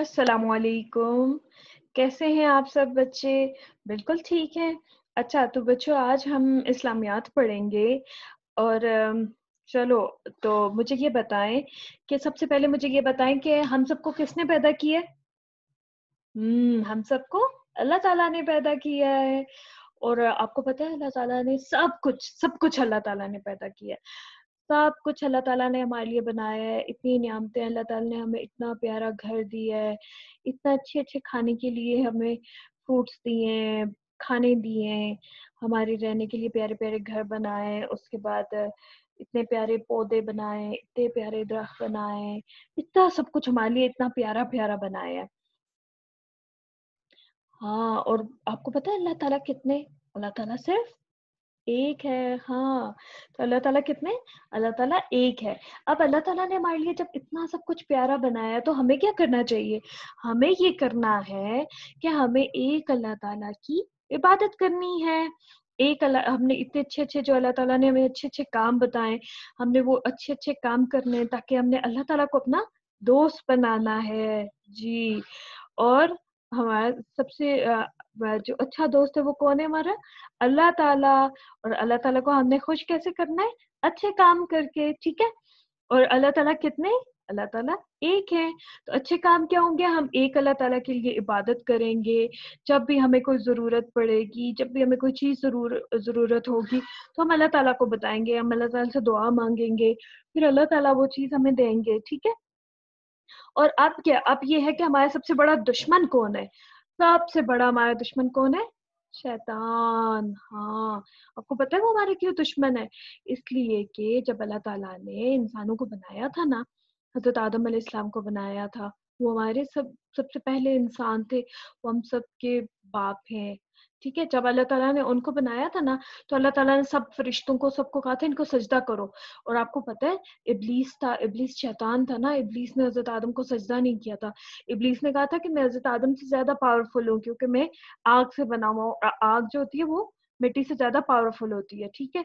असलकुम कैसे हैं आप सब बच्चे बिल्कुल ठीक हैं अच्छा तो बच्चों आज हम इस्लामियात पढ़ेंगे और चलो तो मुझे ये बताएं कि सबसे पहले मुझे ये बताएं कि हम सबको किसने पैदा किया हम्म हम सबको अल्लाह ताला ने पैदा किया है और आपको पता है अल्लाह ताला ने सब कुछ सब कुछ अल्लाह ताला ने पैदा किया है सब कुछ अल्लाह ताला ने हमारे लिए बनाया है इतनी नियामतें अल्लाह ताला ने हमें इतना प्यारा घर दिया है इतना अच्छे अच्छे खाने के लिए हमें फ्रूट्स दिए हैं खाने दिए हैं हमारे रहने के लिए प्यारे प्यारे घर बनाए उसके बाद इतने प्यारे पौधे बनाए इतने प्यारे दरख्त बनाए इतना सब कुछ हमारे लिए इतना प्यारा प्यारा बनाया है हाँ और आपको पता है अल्लाह ताला कितने अल्लाह ताला सिर्फ एक है हाँ तो अल्लाह ताला कितने अल्लाह ताला एक है अब अल्लाह ताला ने हमारे लिए जब इतना सब कुछ प्यारा बनाया तो हमें क्या करना चाहिए हमें ये करना है कि हमें एक अल्लाह ताला की इबादत करनी है एक अल्लाह हमने इतने अच्छे अच्छे जो अल्लाह ताला ने हमें अच्छे अच्छे काम बताए हमने वो अच्छे अच्छे काम करने ताकि हमने अल्लाह ताला को अपना दोस्त बनाना है जी और हमारा सबसे जो अच्छा दोस्त है वो कौन है हमारा अल्लाह ताला और अल्लाह ताला को हमने खुश कैसे करना है अच्छे काम करके ठीक है और अल्लाह ताला कितने अल्लाह ताला एक है तो अच्छे काम क्या होंगे हम एक अल्लाह ताला के लिए इबादत करेंगे जब भी हमें कोई ज़रूरत पड़ेगी जब भी हमें कोई चीज़ ज़रूर ज़रूरत होगी तो हम अल्लाह ताला को बताएंगे हम अल्लाह ताला से दुआ मांगेंगे फिर अल्लाह ताला वो चीज़ हमें देंगे ठीक है और अब क्या अब ये है कि हमारा सबसे बड़ा दुश्मन कौन है सबसे बड़ा हमारा दुश्मन कौन है शैतान हाँ आपको पता है वो हमारे क्यों दुश्मन है इसलिए कि जब अल्लाह ताला ने इंसानों को बनाया था ना हजरत आदम इस्लाम को बनाया था वो हमारे सब सबसे पहले इंसान थे वो हम सब के बाप हैं ठीक है जब अल्लाह ताला ने उनको बनाया था ना तो अल्लाह ताला ने सब फरिश्तों को सबको कहा था इनको सजदा करो और आपको पता है इबलीस था इबलीस शैतान था ना इबलीस ने हजरत आदम को सजदा नहीं किया था इबलीस ने कहा था कि मैं हजरत आदम से ज्यादा पावरफुल हूँ क्योंकि मैं आग से बना हुआ आग जो होती है वो मिट्टी से ज्यादा पावरफुल होती है ठीक है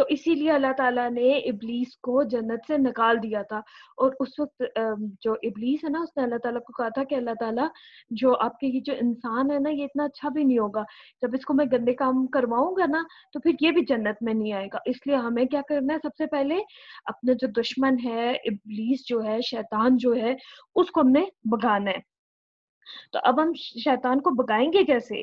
तो इसीलिए अल्लाह ताला ने इबलीस को जन्नत से निकाल दिया था और उस वक्त जो इबलीस है ना उसने अल्लाह ताला को कहा था कि अल्लाह ताला जो आपके ये जो इंसान है ना ये इतना अच्छा भी नहीं होगा जब इसको मैं गंदे काम करवाऊंगा ना तो फिर ये भी जन्नत में नहीं आएगा इसलिए हमें क्या करना है सबसे पहले अपने जो दुश्मन है इबलीस जो है शैतान जो है उसको हमने भगाना है तो अब हम शैतान को भगाएंगे कैसे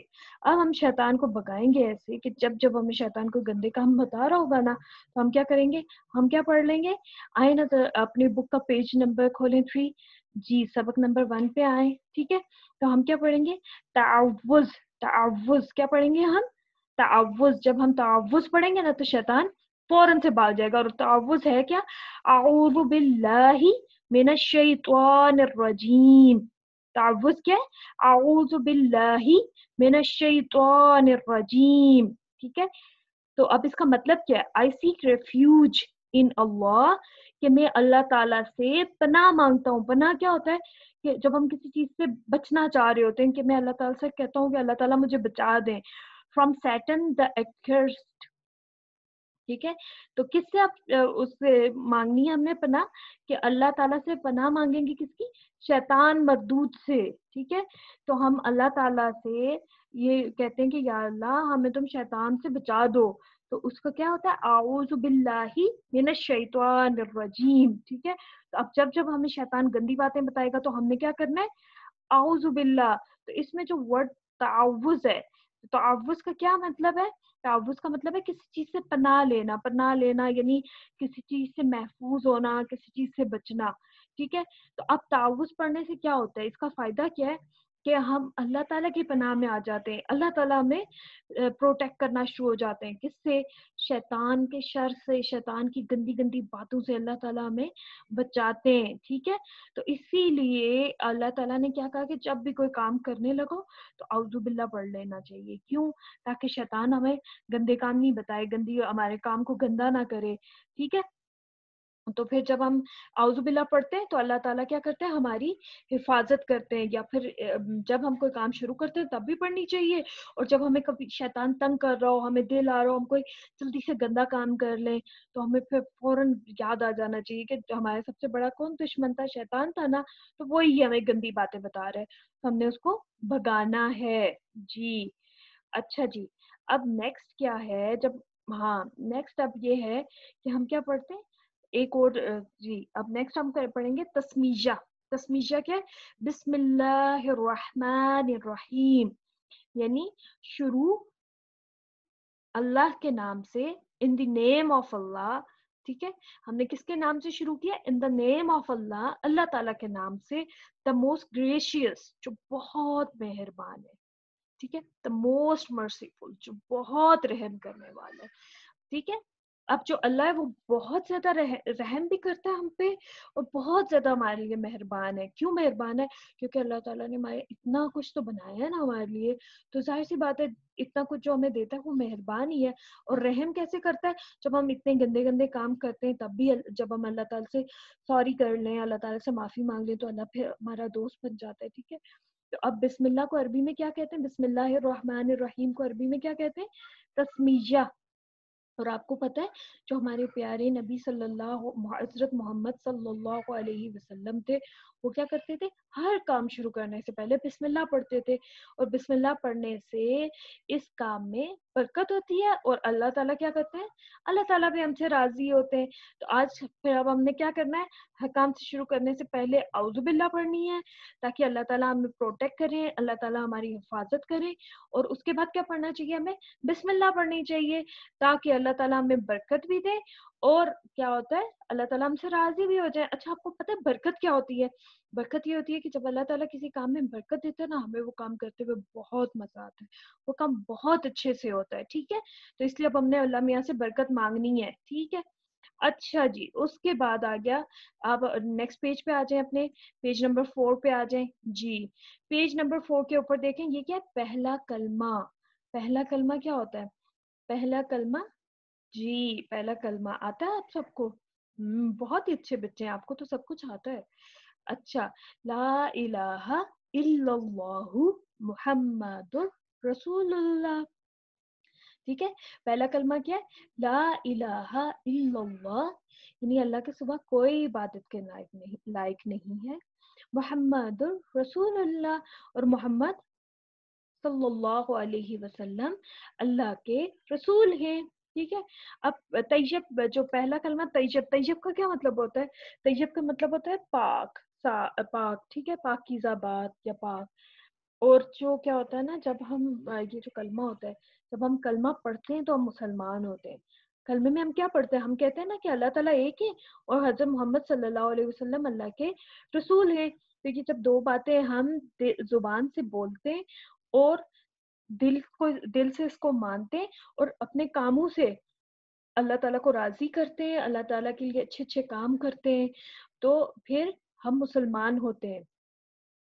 अब हम शैतान को भगाएंगे ऐसे कि जब जब हमें शैतान को गंदे का हम बता रहा होगा ना तो हम क्या करेंगे हम क्या पढ़ लेंगे आए ना तो अपनी बुक का पेज नंबर खोलें थ्री जी सबक नंबर वन पे आए ठीक है तो हम क्या पढ़ेंगे तावुज तावुज क्या पढ़ेंगे हम तावुज जब हम तावुज पढ़ेंगे ना तो शैतान फौरन से भाग जाएगा और तावुज है क्या आउज बिल्लाही मेना शैतान रजीम तावुज क्या है आऊज बिल्लाही मिनशैतान रजीम ठीक है तो अब इसका मतलब क्या है आई सीक रेफ्यूज इन अल्लाह कि मैं अल्लाह ताला से पनाह मांगता हूँ पनाह क्या होता है कि जब हम किसी चीज़ से बचना चाह रहे होते हैं कि मैं अल्लाह ताला से कहता हूँ कि अल्लाह ताला मुझे बचा दें फ्रॉम सैटन द एक्सड ठीक है तो किससे आप उससे मांगनी है हमने पना कि अल्लाह ताला से पना मांगेंगे किसकी शैतान मददूद से ठीक है तो हम अल्लाह ताला से ये कहते हैं कि या अल्लाह हमें तुम शैतान से बचा दो तो उसका क्या होता है आउज ही मिन शैतान रजीम ठीक है तो अब जब जब हमें शैतान गंदी बातें बताएगा तो हमने क्या करना है आउज बिल्ला तो इसमें जो वर्ड ताउज है तो आवुस का क्या मतलब है तावुस तो का मतलब है किसी चीज से पनाह लेना पनाह लेना यानी किसी चीज से महफूज होना किसी चीज से बचना ठीक है तो अब तावुस तो पढ़ने से क्या होता है इसका फायदा क्या है कि हम अल्लाह ताला की पनाह में आ जाते हैं अल्लाह ताला में प्रोटेक्ट करना शुरू हो जाते हैं किससे शैतान के शर से शैतान की गंदी गंदी बातों से अल्लाह ताला हमें बचाते हैं ठीक है तो इसीलिए अल्लाह ताला ने क्या कहा कि जब भी कोई काम करने लगो तो अवजुबिल्ला पढ़ लेना चाहिए क्यों ताकि शैतान हमें गंदे काम नहीं बताए गंदी हमारे काम को गंदा ना करे ठीक है तो फिर जब हम आउजुबिल्ला पढ़ते हैं तो अल्लाह ताला क्या करते हैं हमारी हिफाजत करते हैं या फिर जब हम कोई काम शुरू करते हैं तब भी पढ़नी चाहिए और जब हमें कभी शैतान तंग कर रहा हो हमें दिल आ रहा हो हम कोई जल्दी से गंदा काम कर लें तो हमें फिर फौरन याद आ जाना चाहिए कि हमारा सबसे बड़ा कौन दुश्मन था शैतान था ना तो वही हमें गंदी बातें बता रहे हैं तो हमने उसको भगाना है जी अच्छा जी अब नेक्स्ट क्या है जब हाँ नेक्स्ट अब ये है कि हम क्या पढ़ते हैं एक और जी अब नेक्स्ट हम पढ़ेंगे तस्मीजा तस्मीजा क्या है बिस्मिल्लाहिर्रहमानिर्रहीम यानी शुरू अल्लाह के नाम से in the name of Allah ठीक है हमने किसके नाम से शुरू किया in the name of Allah Allah ताला के नाम से द मोस्ट ग्रेशियस जो बहुत मेहरबान है ठीक है द मोस्ट मर्सीफुल जो बहुत रहम करने वाला है ठीक है अब जो अल्लाह है वो बहुत ज्यादा रह, रहम भी करता है हम पे और बहुत ज्यादा हमारे लिए मेहरबान है क्यों मेहरबान है क्योंकि अल्लाह ताला ने हमारे इतना कुछ तो बनाया है ना हमारे लिए तो जाहिर सी बात है इतना कुछ जो हमें देता है वो मेहरबान ही है और रहम कैसे करता है जब हम इतने गंदे गंदे काम करते हैं तब भी जब हम अल्लाह ताला से सॉरी कर लें अल्लाह ताला से माफी मांग लें तो अल्लाह फिर हमारा दोस्त बन जाता है ठीक है तो अब बिस्मिल्ला को अरबी में क्या कहते हैं बिस्मिल्लाह रहीम को अरबी में क्या कहते हैं तस्मीया और आपको पता है जो हमारे प्यारे नबी सल्लल्लाहु हजरत मोहम्मद सल्लल्लाहु अलैहि वसल्लम थे वो क्या करते थे हर काम शुरू करने से पहले बिस्मिल्लाह पढ़ते थे और बिस्मिल्लाह पढ़ने से इस काम में बरकत होती है और अल्लाह ताला क्या करते हैं अल्लाह ताला भी हमसे राजी होते हैं तो आज फिर अब हमने क्या करना है हर काम से शुरू करने से पहले अवजुबिल्ला पढ़नी है ताकि अल्लाह ताला हमें प्रोटेक्ट करें अल्लाह ताला हमारी हिफाजत करे और उसके बाद क्या पढ़ना चाहिए हमें बिस्मिल्ला पढ़नी चाहिए ताकि अल्लाह ताला हमें बरकत भी दे और क्या होता है अल्लाह ताला हमसे राजी भी हो जाए अच्छा आपको पता है बरकत क्या होती है बरकत ये होती है कि जब अल्लाह ताला किसी काम में बरकत देते हैं ना हमें वो काम करते हुए बहुत मजा आता है वो काम बहुत अच्छे से होता है ठीक है तो इसलिए अब हमने अल्लाह मियाँ से बरकत मांगनी है ठीक है अच्छा जी उसके बाद आ गया आप नेक्स्ट पेज पे आ जाए अपने पेज नंबर फोर पे आ जाए जी पेज नंबर फोर के ऊपर देखें ये क्या है पहला कलमा पहला कलमा क्या होता है पहला कलमा जी पहला कलमा आता है आप सबको हम्म, बहुत ही अच्छे बच्चे हैं आपको तो सब कुछ आता है अच्छा ला इलाहा इल्लल्लाहु मुहम्मदुर रसूलुल्लाह ठीक है पहला कलमा क्या है ला इलाहा इल्लल्लाह यानी अल्लाह के सिवा कोई इबादत के लायक नहीं लायक नहीं है मोहम्मद रसूलुल्लाह और मोहम्मद सल्लल्लाहु अलैहि वसल्लम अल्लाह के रसूल हैं ठीक है अब तैयब जो पहला कलमा तैयब तैयब का क्या मतलब होता है तैयब का मतलब होता है पाक पाक ठीक है पाकिजाबाद या पाक और जो क्या होता है ना जब हम ये जो कलमा होता है जब हम कलमा पढ़ते हैं तो हम मुसलमान होते हैं कलमे में हम क्या पढ़ते हैं हम कहते हैं ना कि अल्लाह ताला एक है और हजरत मोहम्मद सल्लल्लाहु अलैहि वसल्लम अल्लाह के रसूल हैं क्योंकि जब दो बातें हम जुबान से बोलते हैं और दिल को दिल से इसको मानते हैं और अपने कामों से अल्लाह ताला को राजी करते हैं अल्लाह ताला के लिए अच्छे अच्छे काम करते हैं तो फिर हम मुसलमान होते हैं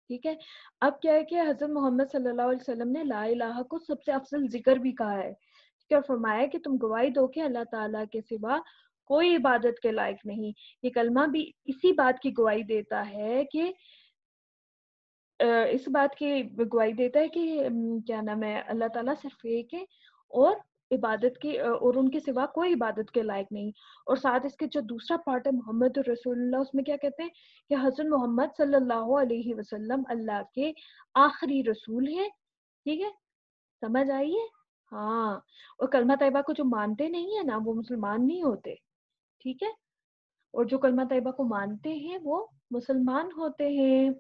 ठीक है अब क्या है कि हजरत मोहम्मद सल्लल्लाहु अलैहि वसल्लम ने ला इलाहा को सबसे अफजल जिक्र भी कहा है ठीक है और फरमाया कि तुम गवाही दो कि अल्लाह ताला के सिवा कोई इबादत के लायक नहीं ये कलमा भी इसी बात की गवाही देता है कि इस बात की गुआई देता है कि क्या नाम है अल्लाह ताला सिर्फ एक है और इबादत की और उनके सिवा कोई इबादत के लायक नहीं और साथ इसके जो दूसरा पार्ट है मोहम्मद रसूलुल्लाह उसमें क्या कहते हैं कि हसन मोहम्मद सल्लल्लाहु अलैहि वसल्लम अल्लाह के आखिरी रसूल है ठीक है समझ आइए हाँ और कलमा तयबा को जो मानते नहीं है ना वो मुसलमान नहीं होते ठीक है और जो कलमा तयबा को मानते हैं वो मुसलमान होते हैं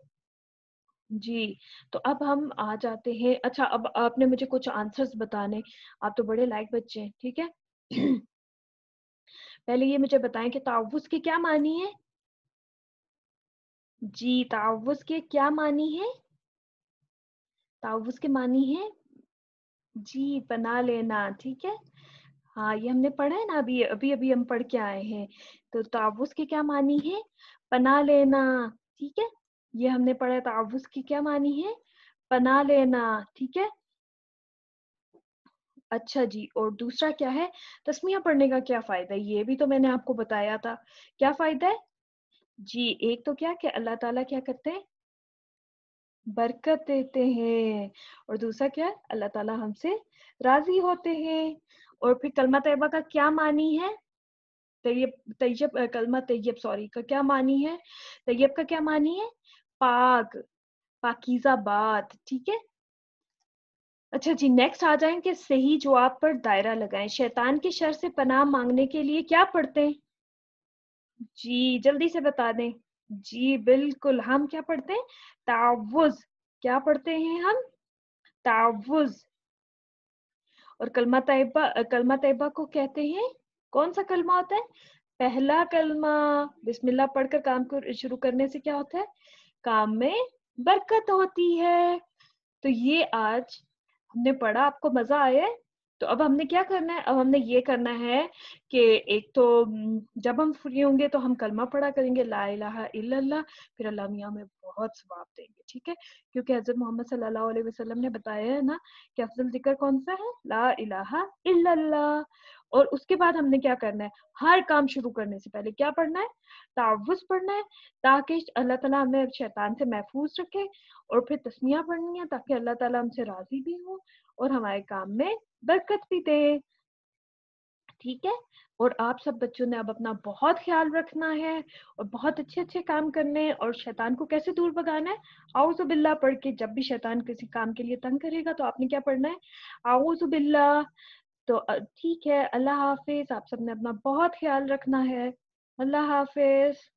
जी, तो अब हम आ जाते हैं अच्छा अब आपने मुझे कुछ आंसर्स बताने आप तो बड़े लायक बच्चे हैं, ठीक है? पहले ये मुझे बताएं कि तावुज़ के क्या मानी है? जी, तावुज़ के क्या मानी है? तावुज़ के मानी है जी, बना लेना, ठीक है? हाँ, ये हमने पढ़ा है ना अभी, अभी-अभी हम पढ़ के आए हैं। तो तावुज़ के क्या मानी है? बना लेना, ठीक है? ये हमने पढ़ा तावुज तो की क्या मानी है पना लेना ठीक है अच्छा जी और दूसरा क्या है तस्मिया पढ़ने का क्या फायदा है ये भी तो मैंने आपको बताया था क्या फायदा है जी एक तो क्या कि अल्लाह ताला क्या करते हैं बरकत देते हैं और दूसरा क्या अल्लाह ताला हमसे राजी होते हैं और फिर कलमा तैयबा का क्या मानी है तैयब तैयब कलमा तैयब सॉरी का क्या मानी है तैयब का क्या मानी है पाक पाकिजाबाद ठीक है अच्छा जी नेक्स्ट आ जाए कि सही जवाब पर दायरा लगाएं शैतान के शर से पनाह मांगने के लिए क्या पढ़ते हैं जी जल्दी से बता दें जी बिल्कुल हम क्या पढ़ते हैं तावुज क्या पढ़ते हैं हम तावुज और कलमा तयबा कलमा तयबा को कहते हैं कौन सा कलमा होता है पहला कलमा बिस्मिल्लाह पढ़कर काम को शुरू करने से क्या होता है काम में बरकत होती है तो ये आज हमने पढ़ा आपको मजा आया तो अब हमने क्या करना है अब हमने ये करना है कि एक तो जब हम फ्री होंगे तो हम कलमा पढ़ा करेंगे ला इला फिर अल्लाह मियाँ में बहुत स्वाब देंगे ठीक है क्योंकि हजरत मोहम्मद सल्लल्लाहु अलैहि वसल्लम ने बताया है ना कि अफजल जिक्र कौन सा है ला इलाहा इल्लल्लाह और उसके बाद हमने क्या करना है हर काम शुरू करने से पहले क्या पढ़ना है तावुस पढ़ना है ताकि अल्लाह ताला हमें शैतान से महफूज रखे और फिर तस्मिया पढ़नी है ताकि अल्लाह ताला हमसे राजी भी हो और हमारे काम में बरकत भी दे ठीक है और आप सब बच्चों ने अब अपना बहुत ख्याल रखना है और बहुत अच्छे अच्छे काम करने और शैतान को कैसे दूर भगाना है बिल्ला पढ़ के जब भी शैतान किसी काम के लिए तंग करेगा तो आपने क्या पढ़ना है बिल्ला तो ठीक है अल्लाह हाफिज आप सब ने अपना बहुत ख्याल रखना है अल्लाह हाफिज